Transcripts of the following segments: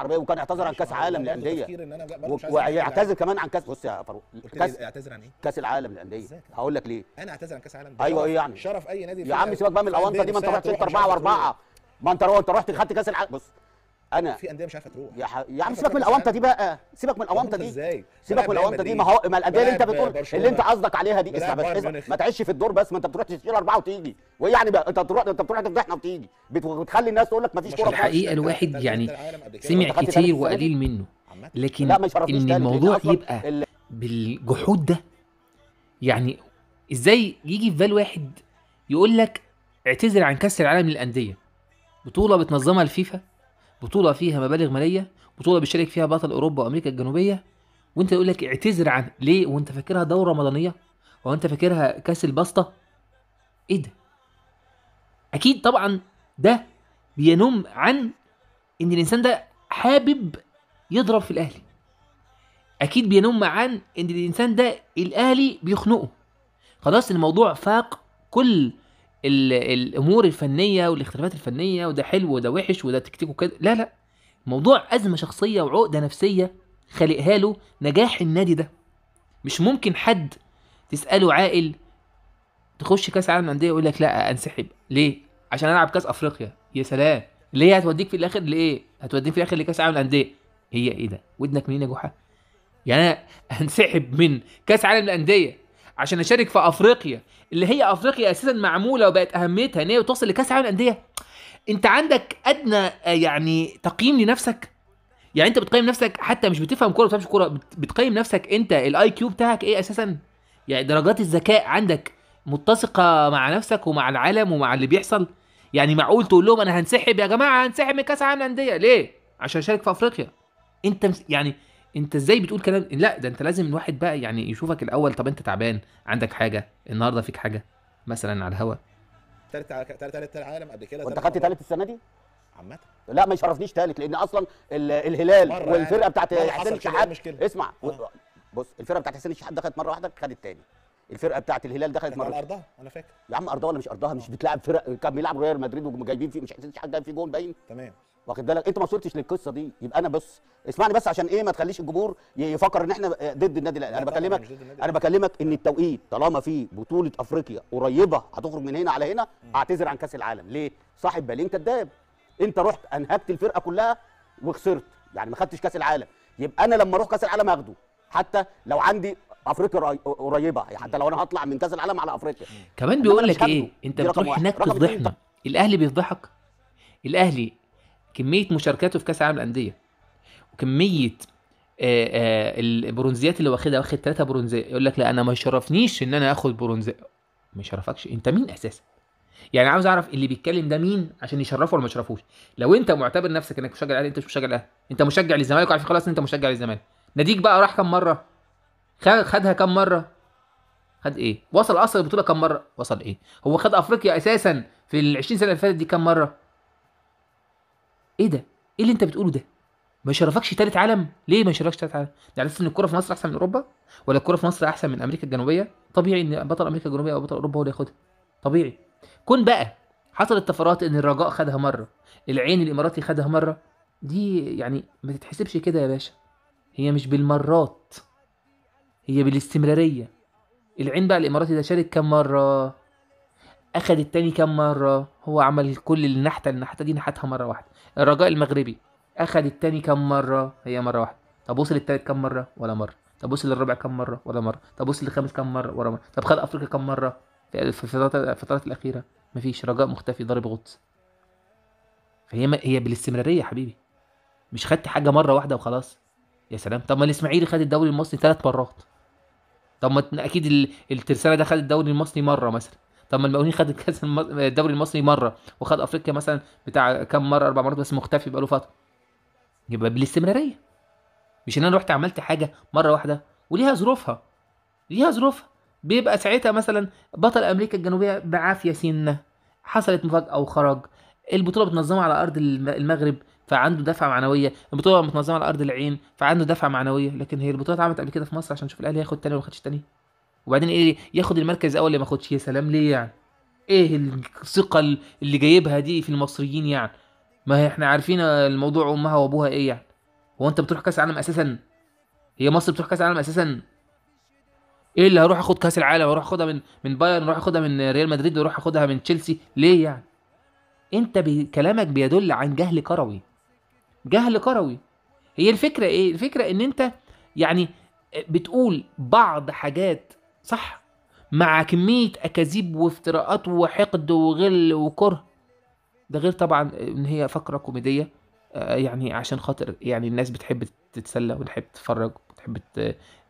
العربيه وكان اعتذر عن طيب، كاس عالم للانديه ويعتذر كمان عن كاس بص يا فاروق كاس اعتذر عن ايه كاس العالم للانديه هقول لك ليه انا اعتذر عن كاس العالم ايوه ايه يعني شرف اي نادي يا عم سيبك بقى من الاونطه دي ما انت رحت انت 4 و4 ما انت انت رحت خدت كاس العالم بص انا في انديه مش عارفه تروح يا, ح... يا عم سيبك من الاونطه دي بقى سيبك من الاونطه دي ازاي سيبك من الاونطه دي ما هو ما الانديه اللي انت بتقول اللي انت قصدك عليها دي اسمع بس ما تعيش في الدور بس ما انت بتروح تشيل اربعه وتيجي ويعني بقى انت بتروح انت بتروح تفضحنا وتيجي بتخلي الناس تقول لك مفيش كوره الحقيقه الواحد يعني سمع كتير وقليل منه لكن ان الموضوع يبقى بالجحود ده يعني ازاي يجي في بال واحد يقول لك اعتذر عن كاس العالم للانديه بطوله بتنظمها الفيفا بطوله فيها مبالغ ماليه بطوله بيشارك فيها بطل اوروبا وامريكا الجنوبيه وانت يقول لك اعتذر عن ليه وانت فاكرها دوره رمضانيه وانت فاكرها كاس البسطه ايه ده اكيد طبعا ده بينم عن ان الانسان ده حابب يضرب في الاهلي اكيد بينم عن ان الانسان ده الاهلي بيخنقه خلاص الموضوع فاق كل الامور الفنيه والاختلافات الفنيه وده حلو وده وحش وده تكتيكه كده لا لا موضوع ازمه شخصيه وعقده نفسيه خلقها له نجاح النادي ده مش ممكن حد تساله عاقل تخش كاس عالم الانديه يقول لك لا انسحب ليه عشان العب كاس افريقيا يا سلام ليه هتوديك في الاخر لايه هتوديك في الاخر لكاس عالم الانديه هي ايه ده ودنك منين يا جحا يعني انا هنسحب من كاس عالم الانديه عشان اشارك في افريقيا اللي هي افريقيا اساسا معموله وبقت اهميتها ان هي توصل لكاس عالم الانديه انت عندك ادنى آه، يعني تقييم لنفسك يعني انت بتقيم نفسك حتى مش بتفهم كوره ما بتفهمش كوره بتقيم نفسك انت الاي كيو بتاعك ايه اساسا يعني درجات الذكاء عندك متسقه مع نفسك ومع العالم ومع اللي بيحصل يعني معقول تقول لهم انا هنسحب يا جماعه هنسحب من كاس العالم للانديه ليه عشان اشارك في افريقيا انت يعني انت ازاي بتقول كلام لا ده انت لازم الواحد بقى يعني يشوفك الاول طب انت تعبان عندك حاجه النهارده فيك حاجه مثلا على الهوا تالت تالت تالت العالم قبل كده وانت خدت تالت السنه دي عامه لا ما يشرفنيش تالت لان اصلا الهلال يعني. والفرقه بتاعت حسين الشحات اسمع آه. بص الفرقه بتاعت حسين الشحات دخلت مره واحده خدت تاني الفرقه بتاعت الهلال دخلت مره ارضها انا فاكر يا عم ارضها ولا مش ارضها مش بتلعب فرق كان بيلعب ريال مدريد وجايبين فيه مش حاسس حد جايب فيه جول باين تمام واخد بالك انت ما وصلتش للقصه دي يبقى انا بص اسمعني بس عشان ايه ما تخليش الجمهور يفكر ان احنا ضد النادي الاهلي انا بكلمك انا بكلمك ان التوقيت طالما في بطوله افريقيا قريبه هتخرج من هنا على هنا اعتذر عن كاس العالم ليه صاحب بالين كذاب انت رحت انهبت الفرقه كلها وخسرت يعني ما خدتش كاس العالم يبقى انا لما اروح كاس العالم اخده حتى لو عندي افريقيا قريبه يعني حتى لو انا هطلع من كاس العالم على افريقيا كمان بيقول لك ايه انت بتروح هناك تفضحنا الاهلي بيفضحك الاهلي كميه مشاركاته في كاس العالم الانديه وكميه آآ آه، آآ آه، البرونزيات اللي واخدها واخد ثلاثه برونزيه يقول لك لا انا ما يشرفنيش ان انا اخد برونزيه ما يشرفكش انت مين اساسا يعني عاوز اعرف اللي بيتكلم ده مين عشان يشرفه ولا ما يشرفوش لو انت معتبر نفسك انك مشجع الاهلي انت مش مشجع الاهلي انت مشجع للزمالك وعارف خلاص انت مشجع للزمالك ناديك بقى راح كم مره خدها كام مره خد ايه وصل اصلا البطوله كام مره وصل ايه هو خد افريقيا اساسا في ال 20 سنه اللي فاتت دي كام مره ايه ده ايه اللي انت بتقوله ده ما يشرفكش تالت عالم ليه ما يشرفكش تالت عالم ده على يعني ان الكوره في مصر احسن من اوروبا ولا الكوره في مصر احسن من امريكا الجنوبيه طبيعي ان بطل امريكا الجنوبيه او بطل اوروبا هو اللي ياخدها طبيعي كون بقى حصلت طفرات ان الرجاء خدها مره العين الاماراتي خدها مره دي يعني ما تتحسبش كده يا باشا هي مش بالمرات هي بالاستمرارية العين بقى الاماراتي ده شارك كام مرة اخد التاني كام مرة هو عمل كل النحتة النحتة دي نحتها مرة واحدة الرجاء المغربي اخد التاني كام مرة هي مرة واحدة طب وصل التالت كام مرة ولا مرة طب وصل للرابع كام مرة ولا مرة طب وصل للخامس كام مرة ولا مرة طب خد افريقيا كام مرة في الفترات الاخيرة مفيش رجاء مختفي ضارب غطس فهي ما هي بالاستمرارية يا حبيبي مش خدت حاجة مرة واحدة وخلاص يا سلام طب ما الاسماعيلي خد الدوري المصري ثلاث مرات طب ما اكيد الترسانه ده خد الدوري المصري مره مثلا طب ما المقاولين خد الكاس آه، الدوري المصري مره وخد افريقيا مثلا بتاع كام مره اربع مرات بس مختفي بقاله فتره يبقى بالاستمراريه مش ان انا رحت عملت حاجه مره واحده وليها ظروفها ليها ظروفها بيبقى ساعتها مثلا بطل امريكا الجنوبيه بعافيه سنه حصلت مفاجاه وخرج البطوله بتنظمها على ارض المغرب فعنده دفعه معنويه البطوله متنظمه على ارض العين فعنده دفعه معنويه لكن هي البطوله اتعملت قبل كده في مصر عشان نشوف الاهلي هياخد تاني ولا ما خدش الثانيه وبعدين ايه ياخد المركز الاول اللي ما يا سلام ليه يعني ايه الثقه اللي جايبها دي في المصريين يعني ما هي احنا عارفين الموضوع امها وابوها ايه يعني هو انت بتروح كاس العالم اساسا هي مصر بتروح كاس العالم اساسا ايه اللي هروح اخد كاس العالم واروح اخدها من من بايرن واروح اخدها من ريال مدريد واروح اخدها من تشيلسي ليه يعني انت بكلامك بيدل عن جهل كروي جهل كروي هي الفكرة ايه الفكرة ان انت يعني بتقول بعض حاجات صح مع كمية اكاذيب وافتراءات وحقد وغل وكره ده غير طبعا ان هي فقرة كوميدية آه، يعني عشان خاطر يعني الناس بتحب تتسلى وتحب تتفرج وتحب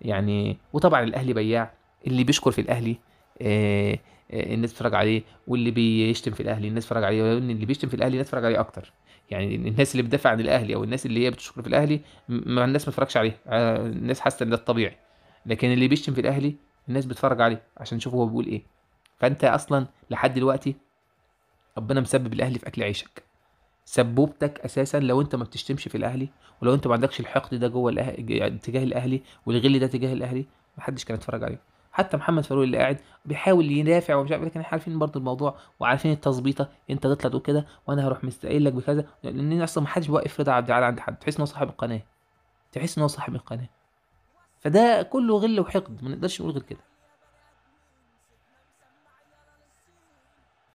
يعني وطبعا الاهلي بياع اللي بيشكر في الاهلي آه، آه، الناس تتفرج عليه واللي بيشتم في الاهلي الناس تتفرج عليه واللي بيشتم في الاهلي الناس تتفرج عليه اكتر يعني الناس اللي بتدافع عن الاهلي او الناس اللي هي بتشكر في الاهلي ما الناس ما تتفرجش عليه آه، الناس حاسه ان ده الطبيعي لكن اللي بيشتم في الاهلي الناس بتتفرج عليه عشان تشوف هو بيقول ايه فانت اصلا لحد دلوقتي ربنا مسبب الاهلي في اكل عيشك سبوبتك اساسا لو انت ما بتشتمش في الاهلي ولو انت ما عندكش الحقد ده جوه الاهلي يعني تجاه الاهلي والغل ده تجاه الاهلي محدش كان يتفرج عليه حتى محمد فاروق اللي قاعد بيحاول يدافع ومش عارف إيه، لكن احنا عارفين برضه الموضوع وعارفين التظبيطه انت تطلع تقول كده وانا هروح مستقيل لك بكذا لان اصلا ما حدش بيوقف رضا عبد العال عند حد تحس ان هو صاحب القناه تحس ان هو صاحب القناه فده كله غل وحقد ما نقدرش نقول غير كده